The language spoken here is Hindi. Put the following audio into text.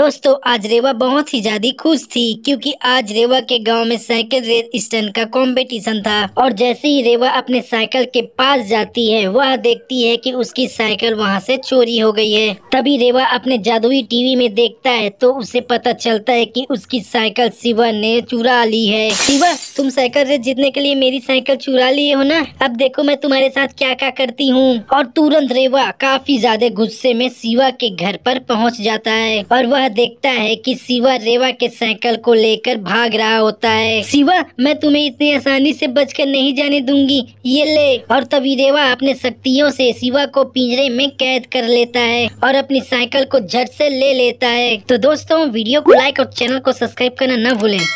दोस्तों आज रेवा बहुत ही ज्यादा खुश थी क्योंकि आज रेवा के गांव में साइकिल रेस स्टैंड का कंपटीशन था और जैसे ही रेवा अपने साइकिल के पास जाती है वह देखती है कि उसकी साइकिल वहां से चोरी हो गई है तभी रेवा अपने जादुई टीवी में देखता है तो उसे पता चलता है कि उसकी साइकिल शिवा ने चुरा ली है शिवा तुम साइकिल रेस जीतने के लिए मेरी साइकिल चुरा ली हो ना अब देखो मैं तुम्हारे साथ क्या क्या करती हूँ और तुरंत रेवा काफी ज्यादा गुस्से में शिवा के घर पर पहुँच जाता है और वह देखता है कि शिवा रेवा के साइकिल को लेकर भाग रहा होता है शिवा मैं तुम्हें इतनी आसानी से बचकर नहीं जाने दूंगी ये ले और तभी रेवा अपने शक्तियों से शिवा को पिंजरे में कैद कर लेता है और अपनी साइकिल को झट से ले लेता है तो दोस्तों वीडियो को लाइक और चैनल को सब्सक्राइब करना न भूले